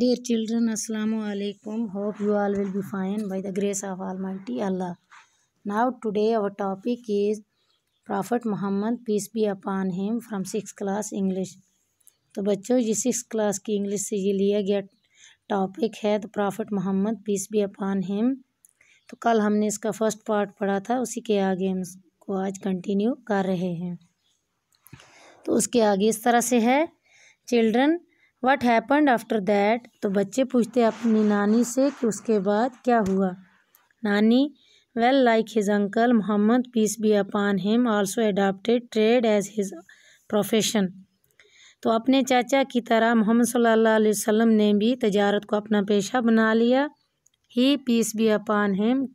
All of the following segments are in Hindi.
Dear children, Assalamu alaikum. Hope you all will be fine by the grace of Almighty Allah. Now, today our topic is Prophet Muhammad, peace be upon him, from sixth class English. तो बच्चों ये सिक्स क्लास की इंग्लिश से ये लिया गया टॉपिक है the prophet Muhammad peace be upon him तो कल हमने इसका फर्स्ट पार्ट पढ़ा था उसी के आगे हम इसको आज कंटिन्यू कर रहे हैं तो उसके आगे इस तरह से है children what happened after that तो बच्चे पूछते अपनी नानी से कि उसके बाद क्या हुआ नानी well like his uncle Muhammad peace be upon him also adapted trade as his profession तो अपने चाचा की तरह मोहम्मद सल्लल्लाहु अलैहि वसल्लम ने भी तजारत को अपना पेशा बना लिया ही peace be upon him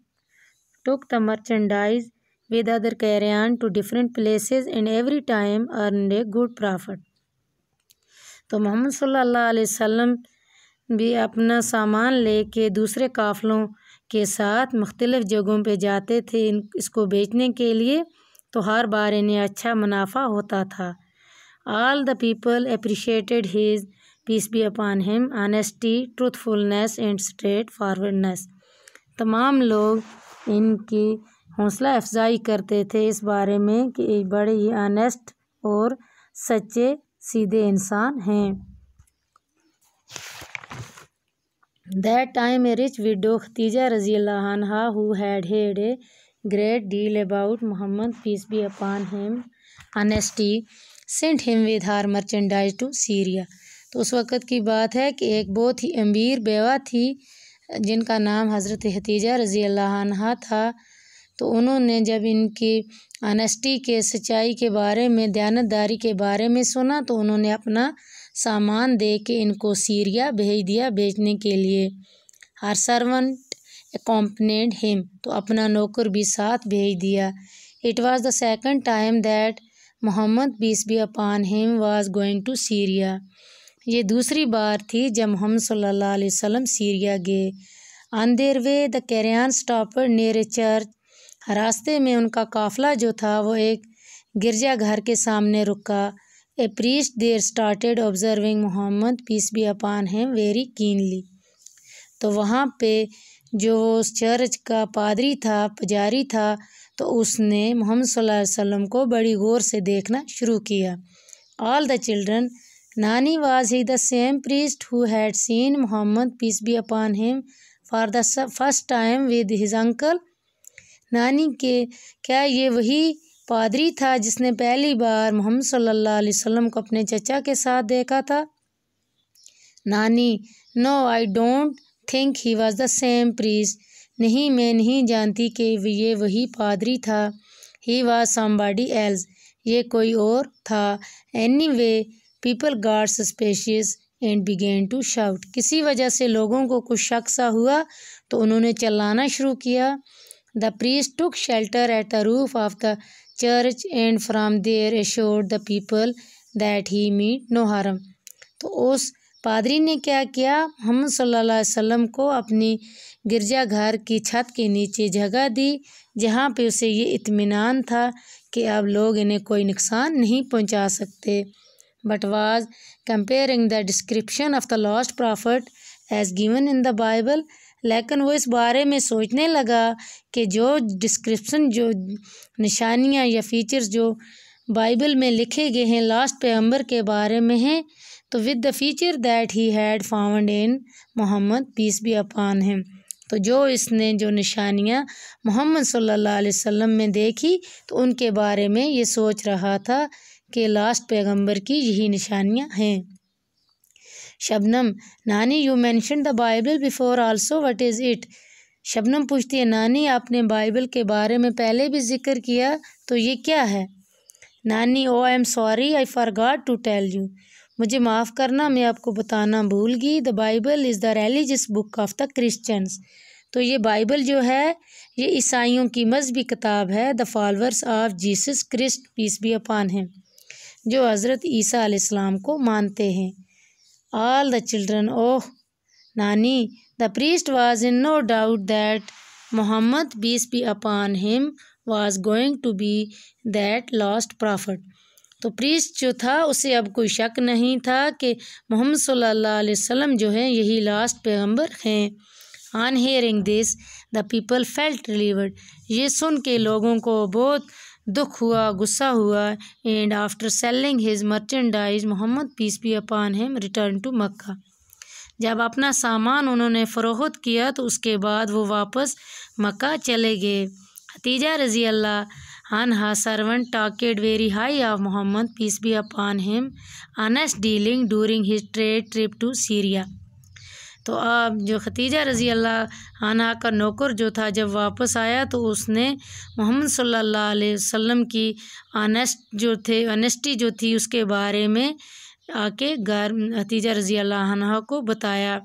took the merchandise with other caravan to different places and every time earn a good profit तो मोहम्मद सल्लल्लाहु अलैहि वसल्लम भी अपना सामान लेके दूसरे काफ़िलों के साथ मुख्तलिफ़ जगहों पे जाते थे इन इसको बेचने के लिए तो हर बार इन्हें अच्छा मुनाफा होता था all the people appreciated his peace be upon him honesty truthfulness and straightforwardness तमाम लोग इनकी हौसला अफजाई करते थे इस बारे में कि बड़े ही आनेस्ट और सच्चे सीधे इंसान हैं that time a rich widow Khadija रजी अल्लाहा हु had heard a great deal about Muhammad peace be upon him honesty sent him with her merchandise to Syria तो उस वक़्त की बात है कि एक बहुत ही अमीर बेवा थी जिनका नाम हज़रत हतीजा रजी अल्लाह था तो उन्होंने जब इनकी अनस्टी के सच्चाई के बारे में दयानतदारी के बारे में सुना तो उन्होंने अपना सामान दे के इनको सीरिया भेज दिया भेजने के लिए हर सर्वेंट अकॉम्पनेड हिम तो अपना नौकर भी साथ भेज दिया it was the second time that Muhammad peace be upon him was going to Syria ये दूसरी बार थी जब मोहम्मद सल्लल्लाहु अलैहि वसल्लम सीरिया गए on way the caravan stopped near a church रास्ते में उनका काफ़िला जो था वो एक गिरजाघर के सामने रुका a priest there started observing Muhammad peace be upon him very keenly तो वहाँ पे जो उस चर्च का पादरी था पुजारी था तो उसने मोहम्मद सल्लल्लाहु अलैहि वसल्लम को बड़ी गौर से देखना शुरू किया ऑल द चिल्ड्रन नानी was he the same priest who had seen Muhammad peace be upon him for the first time with his uncle नानी के क्या ये वही पादरी था जिसने पहली बार मोहम्मद सल्लल्लाहु अलैहि वसल्लम को अपने चचा के साथ देखा था नानी no I don't think he was the same priest नहीं मैं नहीं जानती कि ये वही पादरी था ही वॉज समबॉडी एल्स ये कोई और था anyway people got suspicious and began to shout किसी वजह से लोगों को कुछ शक सा हुआ तो उन्होंने चलाना शुरू किया the priest took shelter at the roof of the church and from there assure the people that he meant no harm तो उस पादरी ने क्या किया हम सल्लल्लाहु अलैहि वसल्लम को अपनी गिरजाघर की छत के नीचे जगह दी जहाँ पे उसे ये इत्मीनान था कि अब लोग इन्हें कोई नुकसान नहीं पहुँचा सकते but was comparing the description of the last prophet as given in the Bible लेकिन वो इस बारे में सोचने लगा कि जो डिस्क्रिप्शन जो निशानियाँ या फीचर्स जो बाइबल में लिखे गए हैं लास्ट पैगम्बर के बारे में हैं तो with the feature that he had found in Muhammad peace be upon है तो जो इसने जो निशानियाँ मोहम्मद सल्लल्लाहु अलैहि वसल्लम में देखी तो उनके बारे में ये सोच रहा था कि लास्ट पैगंबर की यही निशानियाँ हैं शबनम नानी you mention the Bible before also what is it Shabnam पूछती है नानी आपने बाइबल के बारे में पहले भी जिक्र किया तो ये क्या है नानी oh I am sorry I forgot to tell you मुझे माफ़ करना मैं आपको बताना भूल गई the Bible is the religious book of the Christians तो ये बाइबल जो है ये ईसाइयों की मजहबी किताब है the followers of Jesus Christ peace be upon हैं जो हज़रत ईसा आसमाम को मानते हैं all the children. Oh, Nani, the priest was in no doubt that Muhammad, peace be upon him, was going to be that lost prophet. तो प्रीस्ट जो था उसे अब कोई शक नहीं था कि मोहम्मद सल्लल्लाहु अलैहि वसल्लम जो है यही लास्ट पैगंबर हैं on hearing this the people felt relieved ये सुन के लोगों को बहुत दुख हुआ गुस्सा हुआ and after selling his merchandise Muhammad peace be upon him return to Mecca जब अपना सामान उन्होंने फ़रोख्त किया तो उसके बाद वो वापस मक्का चले गए हतीजा रजी अल्लाह हा servant talked very high of Muhammad peace be upon him honest dealing during his trade trip to Syria तो आप जो खतीजा रज़ी अल्लाह आना का नौकर जो था जब वापस आया तो उसने मोहम्मद सल्लल्लाहु अलैहि वसल्लम की अनस्ट जो थे अनस्टी जो थी उसके बारे में आके गार खतीजा रज़ी अल्लाह को बताया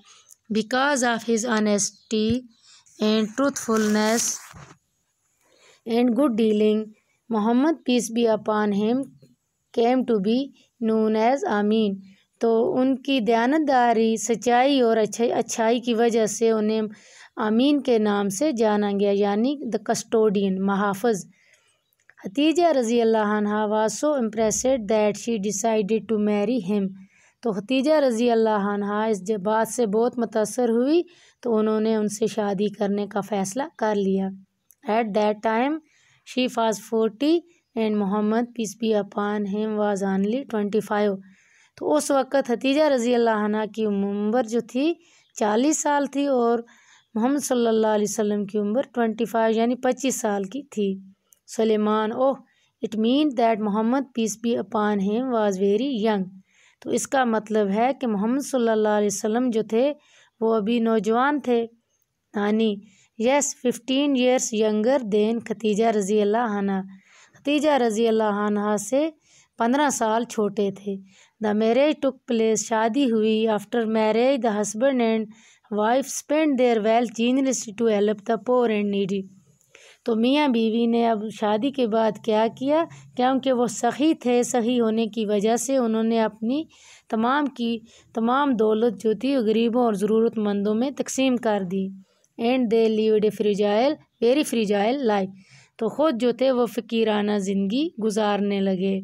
because of his honesty and truthfulness and good dealing Muhammad peace be upon him came to be known as Amin तो उनकी दयानतदारी सच्चाई और अच्छा अच्छाई की वजह से उन्हें आमीन के नाम से जाना गया यानी द कस्टोडियन महाफज हतीजा रजी अल्लाह was so impressed that she decided to marry him तो हतीजा रजी अल्लाह इस बात से बहुत मुतासर हुई तो उन्होंने उनसे शादी करने का फ़ैसला कर लिया at that time she was forty and Muhammad peace be upon him was only twenty five तो उस वक़्त हतीजा रज़ी अल्लाह की उम्र जो थी चालीस साल थी और मोहम्मद सल्लल्लाहु अलैहि वसल्लम की उम्र ट्वेंटी फाइव यानी पच्चीस साल की थी Salman oh it mean that Muhammad peace be upon him was very young तो इसका मतलब है कि मोहम्मद सल्लल्लाहु अलैहि वसल्लम जो थे वो अभी नौजवान थे नानी yes fifteen years younger than Khadija रज़ी अल्लाह खतीजा रज़ी अल्लाह से पंद्रह साल छोटे थे द मैरिज टुक प्लेस शादी हुई after marriage the husband and wife spend their wealth जीनलिस्ट to help the poor and needy तो मियाँ बीवी ने अब शादी के बाद क्या किया क्योंकि वो सही थे सही होने की वजह से उन्होंने अपनी तमाम की तमाम दौलत जो थी गरीबों और ज़रूरतमंदों में तकसीम कर दी and they lived a fragile very fragile life तो ख़ुद जो थे वो फ़कीराना ज़िंदगी गुजारने लगे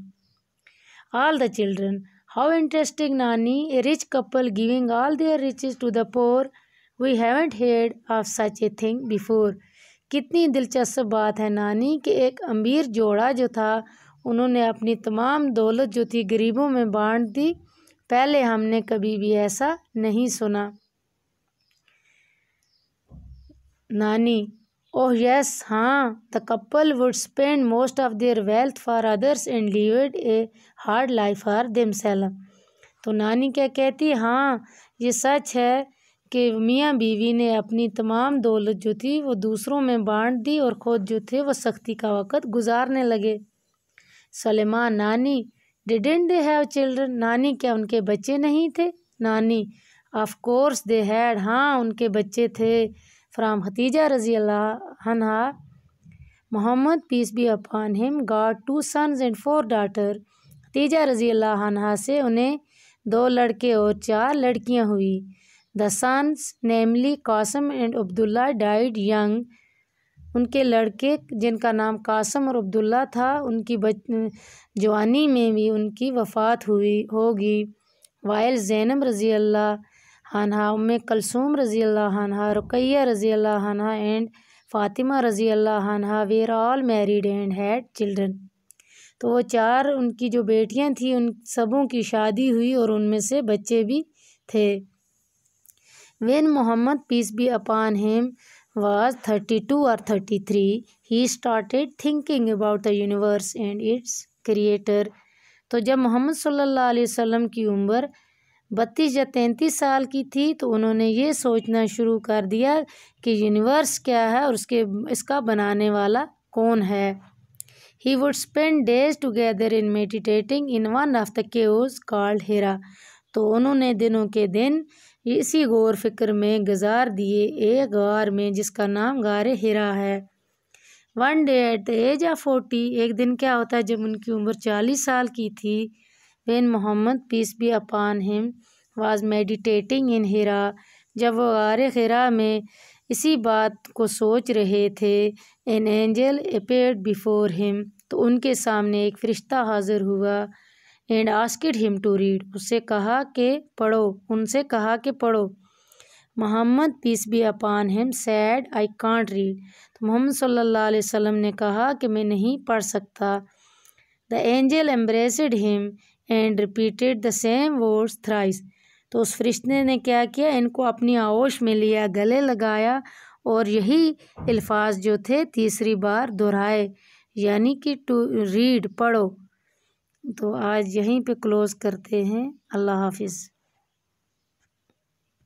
all the children. How interesting, Nani! A rich couple giving all their riches to the poor. We haven't heard of such a thing before. कितनी दिलचस्प बात है नानी कि एक अमीर जोड़ा जो था उन्होंने अपनी तमाम दौलत जो थी गरीबों में बांट दी पहले हमने कभी भी ऐसा नहीं सुना नानी ओह oh, यस हाँ the couple would spend most of their wealth for others and lived a hard life for them तो नानी क्या कहती हाँ ये सच है कि मियाँ बीवी ने अपनी तमाम दौलत जो थी वो दूसरों में बांट दी और खुद जो थे वो सख्ती का वक़्त गुजारने लगे सलेमान नानी डिडेंट दे हैव चिल्ड्रन नानी क्या उनके बच्चे नहीं थे नानी ऑफ कोर्स दे हैड हाँ उनके बच्चे थे फ्राम हतीजा रजी अनहा Muhammad peace be upon him got two sons and four daughter Khadija रजी अनहा से उन्हें दो लड़के और चार लड़कियां हुई the sons namely Qasim and Abdullah died young उनके लड़के जिनका नाम कासम और अब्दुल्ला था उनकी बच जवानी में भी उनकी वफ़ात हुई होगी वायल जैनब रज़ी अल्लाह हनहा हाँ, उम कलसूम रज़ी हनहा रुकैया रज़ी हनहा एंड फ़ातिमा रज़ी हनहा were all married and had children तो वो चार उनकी जो बेटियां थीं उन सबों की शादी हुई और उनमें से बच्चे भी थे when Muhammad peace be upon him was thirty two और thirty three he started thinking about the universe and its creator तो जब मोहम्मद सल्लल्लाहु अलैहि वसल्लम की उम्र बत्तीस या तैंतीस साल की थी तो उन्होंने ये सोचना शुरू कर दिया कि यूनिवर्स क्या है और उसके इसका बनाने वाला कौन है he would spend days together in meditating in one of the cave called Hira तो उन्होंने दिनों के दिन इसी गौर फिक्र में गुजार दिए एक गार में जिसका नाम गार हेरा है one day at the age of forty एक दिन क्या होता है जब उनकी उम्र चालीस साल की थी when Muhammad peace be upon him was meditating in Hira जब वो गार हिरा में इसी बात को सोच रहे थे an angel appear before him तो उनके सामने एक फ़रिश्ता हाजिर हुआ and asked him to read उससे कहा कि पढ़ो उनसे कहा कि पढ़ो Muhammad peace be upon him said I can't read तो मोहम्मद सल्ला वसम ने कहा कि मैं नहीं पढ़ सकता the angel embraced him and repeated the same words thrice तो उस फरिश्ते ने क्या किया इनको अपनी आवोश में लिया गले लगाया और यही अल्फाज जो थे तीसरी बार दोहराए यानी कि टू रीड पढ़ो तो आज यहीं पे क्लोज़ करते हैं अल्लाह हाफिज़